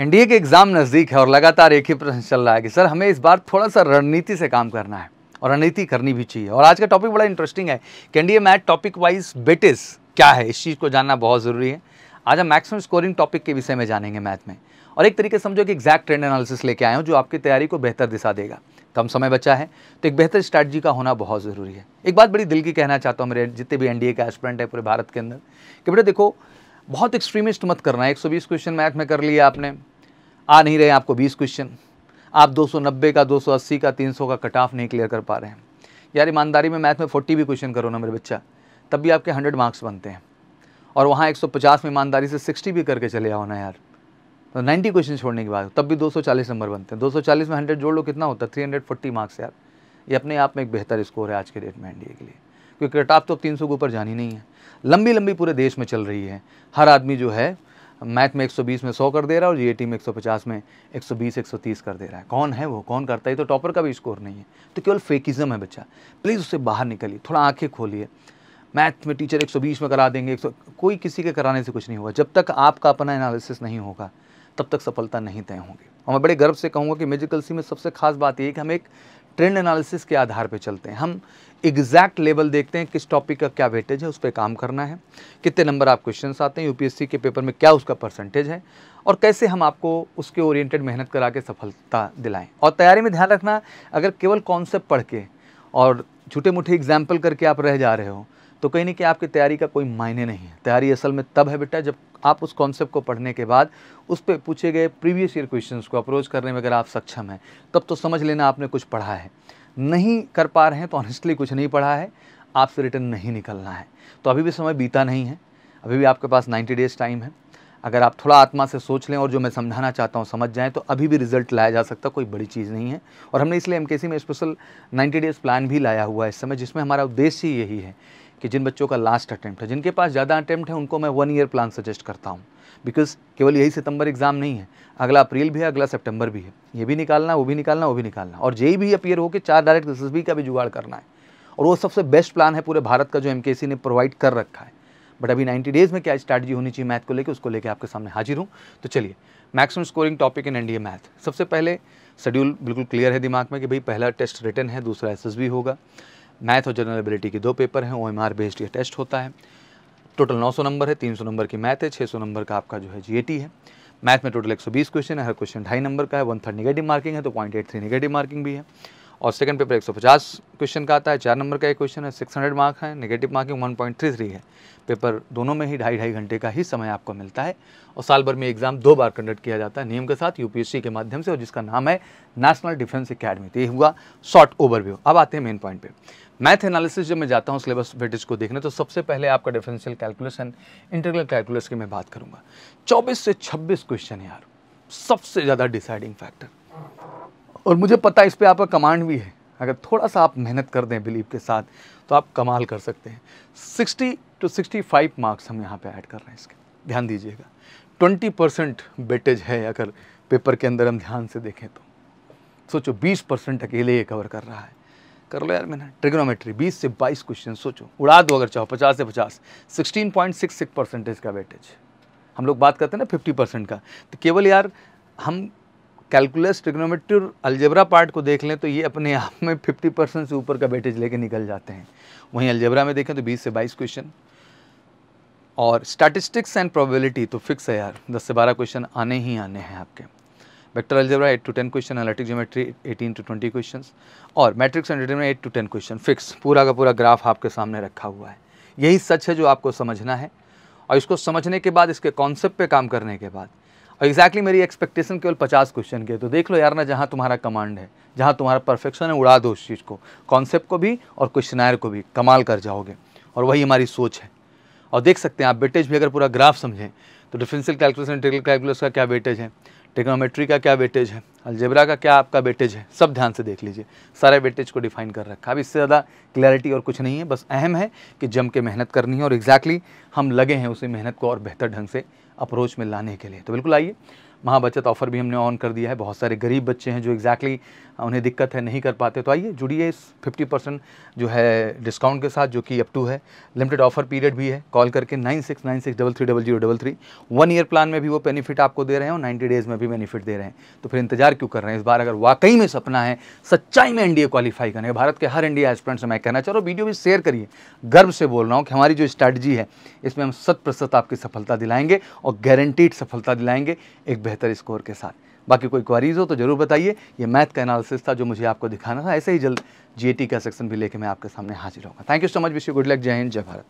NDA के exam नज़दीक है और लगातार एक ही प्रश्न चल रहा है कि सर हमें इस बार थोड़ा सा रणनीति से काम करना है और रणनीति करनी भी चाहिए और आज का टॉपिक बड़ा इंटरेस्टिंग है कि एनडीए मैथ टॉपिक वाइज बेटिस क्या है इस चीज़ को जानना बहुत ज़रूरी है आज हम मैक्सिमम स्कोरिंग टॉपिक के विषय में जानेंगे मैथ में और एक तरीके समझो कि एग्जैक्ट ट्रेंड एनालिसिस लेके आए हो जो आपकी तैयारी को बेहतर दिशा देगा कम समय बचा है तो एक बेहतर स्ट्रैटजी का होना बहुत ज़रूरी है एक बात बड़ी दिल की कहना चाहता हूँ मेरे जितने भी एनडीए के एस्पिरेंट है पूरे भारत के अंदर कि बेटा देखो बहुत एक्सट्रीमिस्ट मत करना है 120 क्वेश्चन मैथ में कर लिया आपने आ नहीं रहे आपको 20 क्वेश्चन आप 290 का 280 का 300 का कट ऑफ नहीं क्लियर कर पा रहे हैं यार ईमानदारी में मैथ में 40 भी क्वेश्चन करो ना मेरे बच्चा तब भी आपके 100 मार्क्स बनते हैं और वहाँ 150 में ईमानदारी से 60 भी करके चले आओ ना यार तो 90 क्वेश्चन छोड़ने के बाद तब भी 240 नंबर बनते हैं 240 में 100 जोड़ लो कितना होता है 340 मार्क्स यार ये अपने आप में एक बेहतर स्कोर है आज के डेट में एन के लिए क्योंकि कट ऑफ तो तीन सौ के ऊपर जानी नहीं है लंबी लंबी पूरे देश में चल रही है हर आदमी जो है मैथ में 120 में 100 कर दे रहा है और जीएटी में 150 में 120 130 कर दे रहा है कौन है वो कौन करता है तो टॉपर का भी स्कोर नहीं है तो केवल फेकिज़म है बच्चा प्लीज़ उससे बाहर निकलिए थोड़ा आंखें खोलिए मैथ में टीचर 120 में करा देंगे 100 कोई किसी के कराने से कुछ नहीं होगा जब तक आपका अपना एनालिसिस नहीं होगा तब तक सफलता नहीं तय होगी और मैं बड़े गर्व से कहूँगा कि मेजिकल सी में सबसे खास बात यह है कि हम एक ट्रेंड एनालिसिस के आधार पे चलते हैं हम एग्जैक्ट लेवल देखते हैं किस टॉपिक का क्या वेटेज है उस पर काम करना है कितने नंबर आप क्वेश्चन आते हैं यूपीएससी के पेपर में क्या उसका परसेंटेज है और कैसे हम आपको उसके ओरिएंटेड मेहनत करा के सफलता दिलाएं और तैयारी में ध्यान रखना अगर केवल कॉन्सेप्ट पढ़ के और छोटे मोटे एग्जाम्पल करके आप रह जा रहे हो तो कहीं ना कहीं आपकी तैयारी का कोई मायने नहीं है तैयारी असल में तब है बेटा जब आप उस कॉन्सेप्ट को पढ़ने के बाद उस पर पूछे गए प्रीवियस ईयर क्वेश्चंस को अप्रोच करने में अगर आप सक्षम हैं तब तो समझ लेना आपने कुछ पढ़ा है नहीं कर पा रहे हैं तो ऑनेस्टली कुछ नहीं पढ़ा है आपसे रिटर्न नहीं निकलना है तो अभी भी समय बीता नहीं है अभी भी आपके पास नाइन्टी डेज़ टाइम है अगर आप थोड़ा आत्मा से सोच लें और जो मैं समझाना चाहता हूँ समझ जाएँ तो अभी भी रिजल्ट लाया जा सकता कोई बड़ी चीज़ नहीं है और हमने इसलिए एम में स्पेशल नाइन्टी डेज़ प्लान भी लाया हुआ है इस समय जिसमें हमारा उद्देश्य यही है कि जिन बच्चों का लास्ट अटैम्प्ट है जिनके पास ज़्यादा अटैम्प्ट है उनको मैं वन ईयर प्लान सजेस्ट करता हूँ बिकॉज केवल यही सितंबर एग्ज़ाम नहीं है अगला अप्रैल भी है अगला सितंबर भी है ये भी निकालना वो भी निकालना वो भी निकालना और जेई भी हो होकर चार डायरेक्ट एस का भी जुगाड़ करना है और वो सबसे बेस्ट प्लान है पूरे भारत का जो एम ने प्रोवाइड कर रखा है बट अभी नाइन्टी डेज़ में क्या स्ट्रैटी होनी चाहिए मैथ को लेकर उसको लेकर आपके सामने हाजिर हूँ तो चलिए maximum scoring topic in NDA math सबसे पहले शेड्यूल बिल्कुल क्लियर है दिमाग में कि भाई पहला टेस्ट रिटर्न है दूसरा एस होगा मैथ और जनरल एबिलिटी के दो पेपर हैं ओ एम आर बेस्ड यह टेस्ट होता है टोटल 900 नंबर है 300 नंबर की मैथ है 600 नंबर का आपका जो है जीएटी है मैथ में टोटल 120 क्वेश्चन है हर क्वेश्चन ढाई नंबर का है वन थर्ड निगेटिव मार्किंग है तो point eight three negative marking भी है और सेकंड पेपर 150 क्वेश्चन का आता है चार नंबर का एक क्वेश्चन है 600 मार्क है नेगेटिव मार्किंग 1.33 है पेपर दोनों में ही ढाई ढाई घंटे का ही समय आपको मिलता है और साल भर में एग्जाम दो बार कंडक्ट किया जाता है नियम के साथ यूपीएससी के माध्यम से और जिसका नाम है नेशनल डिफेंस अकेडमी तो ये हुआ शॉर्ट ओवरव्यू अब आते हैं मेन पॉइंट पर मैथ एनालिसिस जब मैं जाता हूँ सिलेबस वेटेज को देखने तो सबसे पहले आपका डिफरेंशियल कैलकुलेशन इंटरनल कैलकुलस की मैं बात करूँगा चौबीस से छब्बीस क्वेश्चन यार सबसे ज़्यादा डिसाइडिंग फैक्टर और मुझे पता है इस पर आपका कमांड भी है अगर थोड़ा सा आप मेहनत कर दें बिलीव के साथ तो आप कमाल कर सकते हैं 60 टू 65 मार्क्स हम यहाँ पे ऐड कर रहे हैं इसके ध्यान दीजिएगा 20 परसेंट बेटेज है अगर पेपर के अंदर हम ध्यान से देखें तो सोचो 20 परसेंट अकेले ये कवर कर रहा है कर लो यार मैंने ट्रिग्नोमेट्री 20 से 22 क्वेश्चन सोचो उड़ा दो अगर चाहो 50 से 50 सिक्स परसेंटेज का वेटेज हम लोग बात करते हैं ना 50 परसेंट का तो केवल यार हम कैलकुलस ट्रिग्नोमेट्री अलजेब्रा पार्ट को देख लें तो ये अपने आप में 50 परसेंट से ऊपर का बेटेज लेके निकल जाते हैं वहीं अलजेब्रा में देखें तो 20 से 22 क्वेश्चन और स्टैटिस्टिक्स एंड प्रोबेबिलिटी तो फिक्स है यार 10 से 12 क्वेश्चन आने ही आने हैं आपके vector algebra eight to ten question analytic geometry eighteen to twenty question और matrix and eight to ten question fix पूरा का पूरा ग्राफ आपके सामने रखा हुआ है यही सच है जो आपको समझना है और इसको समझने के बाद इसके कॉन्सेप्ट पे काम करने के बाद और एग्जैक्टली मेरी एक्सपेक्टेशन केवल पचास क्वेश्चन के तो देख लो यार ना जहाँ तुम्हारा कमांड है जहाँ तुम्हारा परफेक्शन है उड़ा दो उस चीज़ को कॉन्सेप्ट को भी और क्वेश्चन को भी कमाल कर जाओगे और वही हमारी सोच है और देख सकते हैं आप वेटेज भी अगर पूरा ग्राफ समझें तो डिफरेंशियल कैलकुलेशन इंटीग्रल कैलकुलस का क्या वेटेज है टिकोमेट्री का क्या वेटेज है अलजेब्रा का क्या आपका वेटेज है सब ध्यान से देख लीजिए सारे वेटेज को डिफाइन कर रखा अब इससे ज़्यादा क्लैरिटी और कुछ नहीं है बस अहम है कि जम के मेहनत करनी है और एग्जैक्टली exactly हम लगे हैं उसी मेहनत को और बेहतर ढंग से अप्रोच में लाने के लिए तो बिल्कुल आइए महाबचत ऑफर भी हमने ऑन कर दिया है बहुत सारे गरीब बच्चे हैं जो एग्जैक्टली exactly उन्हें दिक्कत है नहीं कर पाते तो आइए जुड़िए इस फिफ्टी परसेंट जो है डिस्काउंट के साथ जो कि अप टू है लिमिटेड ऑफर पीरियड भी है कॉल करके nine six nine six double three double zero double three one year plan में भी वो बेनिफिट आपको दे रहे हैं और नाइन्टी डेज़ में भी बेनिफिट दे रहे हैं तो फिर इंतजार क्यों कर रहे हैं इस बार अगर वाकई में सपना है सच्चाई में एनडीए क्वालिफाई करने भारत के हर इंडिया एस्पेंट से मैं कहना चाह रहा हूँ वीडियो भी शेयर करिए गर्व से बोल रहा हूँ कि हमारी जो स्ट्रैटेजी है इसमें हम शत प्रतिशत आपकी सफलता दिलाएंगे और गारंटीड सफलता दिलाएंगे एक बेहतर स्कोर के साथ बाकी कोई क्वारीज हो तो ज़रूर बताइए ये मैथ का एनालिसिस था जो मुझे आपको दिखाना था ऐसे ही जल्द जीएटी का सेक्शन भी लेके मैं आपके सामने हाजिर होगा thank you so much wish you good luck जय हिंद जय भारत